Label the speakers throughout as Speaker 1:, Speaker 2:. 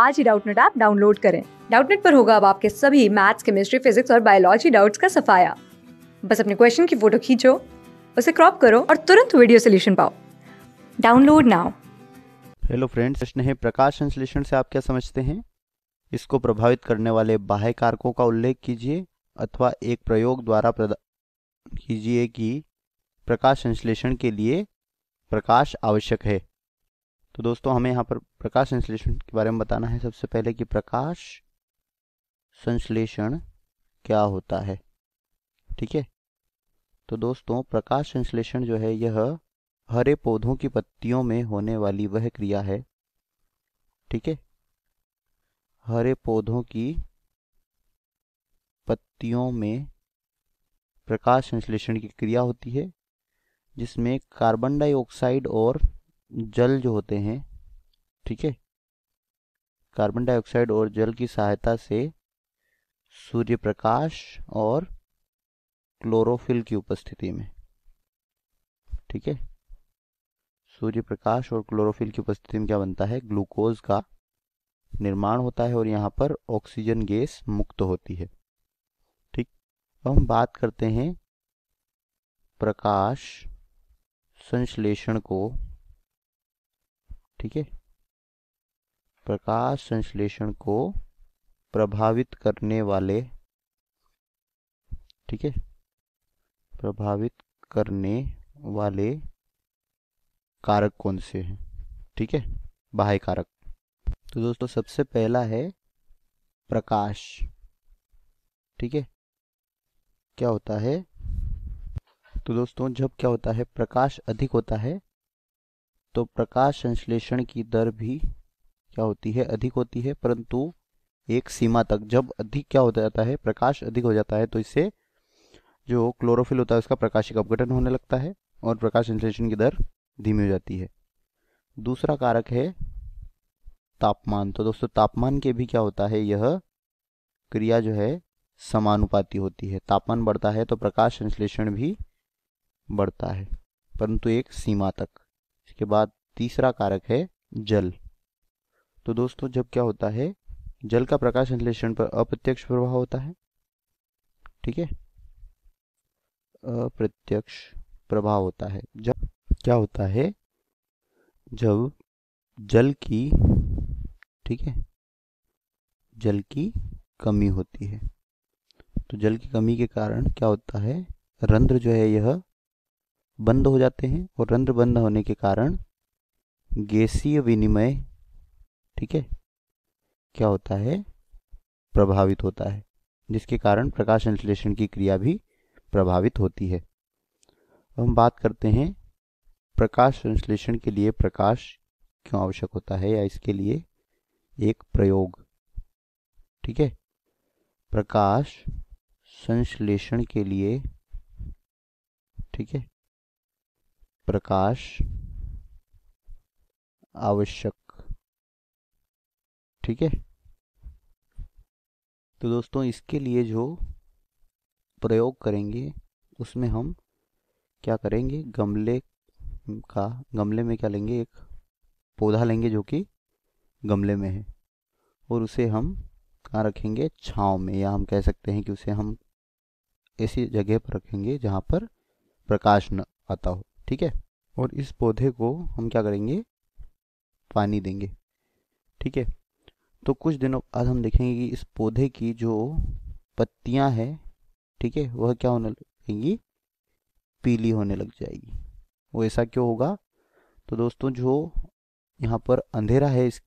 Speaker 1: आज ही Doubtnut app download करें डाउटनेट पर होगा अब आपके सभी मैथ्स केमिस्ट्री फिजिक्स और बायोलॉजी डाउट्स का सफाया बस अपने क्वेश्चन की फोटो खींचो उसे क्रॉप करो और तुरंत वीडियो सोल्यूशन पाओ डाउनलोड नाउ हेलो फ्रेंड्स प्रश्न है प्रकाश संश्लेषण से आप क्या समझते हैं इसको प्रभावित करने वाले बाह्य कारकों का उल्लेख कीजिए अथवा एक प्रयोग द्वारा कीजिए कि प्रकाश संश्लेषण के लिए प्रकाश आवश्यक है तो दोस्तों हमें यहाँ पर प्रकाश संश्लेषण के बारे में बताना है सबसे पहले कि प्रकाश संश्लेषण क्या होता है ठीक है तो दोस्तों प्रकाश संश्लेषण जो है यह हरे पौधों की पत्तियों में होने वाली वह क्रिया है ठीक है हरे पौधों की पत्तियों में प्रकाश संश्लेषण की क्रिया होती है जिसमें कार्बन डाइऑक्साइड और जल जो होते हैं ठीक है कार्बन डाइऑक्साइड और जल की सहायता से सूर्य प्रकाश और क्लोरोफिल की उपस्थिति में ठीक है सूर्य प्रकाश और क्लोरोफिल की उपस्थिति में क्या बनता है ग्लूकोज का निर्माण होता है और यहाँ पर ऑक्सीजन गैस मुक्त होती है ठीक अब हम बात करते हैं प्रकाश संश्लेषण को ठीक है प्रकाश संश्लेषण को प्रभावित करने वाले ठीक है प्रभावित करने वाले कारक कौन से हैं ठीक है बाह्य कारक तो दोस्तों सबसे पहला है प्रकाश ठीक है क्या होता है तो दोस्तों जब क्या होता है प्रकाश अधिक होता है तो प्रकाश संश्लेषण की दर भी क्या होती है अधिक होती है परंतु एक सीमा तक जब अधिक क्या हो जाता है प्रकाश अधिक हो जाता है तो इससे जो क्लोरोफिल होता है उसका प्रकाशिक अपघटन होने लगता है और प्रकाश संश्लेषण की दर धीमी हो जाती है दूसरा कारक है तापमान तो दोस्तों तापमान के भी क्या होता है यह क्रिया जो है समानुपाती होती है तापमान बढ़ता है तो प्रकाश संश्लेषण भी बढ़ता है परंतु एक सीमा तक उसके बाद तीसरा कारक है जल तो दोस्तों जब क्या होता है जल का प्रकाश संश्लेषण पर अप्रत्यक्ष प्रभाव होता है ठीक है अप्रत्यक्ष प्रभाव होता है जब क्या होता है जब जल की ठीक है जल की कमी होती है तो जल की कमी के कारण क्या होता है रंध्र जो है यह बंद हो जाते हैं और रंध्र बंद होने के कारण गैसीय विनिमय ठीक है क्या होता है प्रभावित होता है जिसके कारण प्रकाश संश्लेषण की क्रिया भी प्रभावित होती है अब हम बात करते हैं प्रकाश संश्लेषण के लिए प्रकाश क्यों आवश्यक होता है या इसके लिए एक प्रयोग ठीक है प्रकाश संश्लेषण के लिए ठीक है प्रकाश आवश्यक ठीक है तो दोस्तों इसके लिए जो प्रयोग करेंगे उसमें हम क्या करेंगे गमले का गमले में क्या लेंगे एक पौधा लेंगे जो कि गमले में है और उसे हम कहाँ रखेंगे छाँव में या हम कह सकते हैं कि उसे हम ऐसी जगह पर रखेंगे जहाँ पर प्रकाश न आता हो ठीक है और इस पौधे को हम क्या करेंगे पानी देंगे ठीक है तो कुछ दिनों बाद हम देखेंगे कि इस पौधे की जो पत्तियां हैं ठीक है वह क्या होने लगेंगी पीली होने लग जाएगी वो ऐसा क्यों होगा तो दोस्तों जो यहाँ पर अंधेरा है इस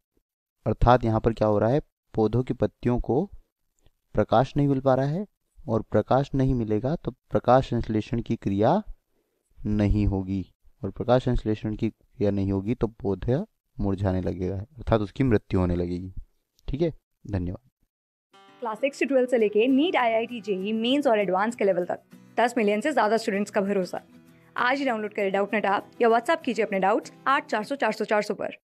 Speaker 1: अर्थात यहाँ पर क्या हो रहा है पौधों की पत्तियों को प्रकाश नहीं मिल पा रहा है और प्रकाश नहीं मिलेगा तो प्रकाश संश्लेषण की क्रिया नहीं होगी और प्रकाश संश्लेषण की क्रिया नहीं होगी तो पौधा मुरझाने लगेगा अर्थात उसकी मृत्यु होने लगेगी ठीक है धन्यवाद क्लास सिक्स से ट्वेल्व से लेके NEET I I T JEE Mains और एडवांस के लेवल तक दस मिलियन से ज़्यादा स्टूडेंट्स का भरोसा आज ही डाउनलोड करें डाउट नेट या व्हाट्सअप कीजिए अपने डाउट्स आठ चार सौ चार सौ चार सौ पर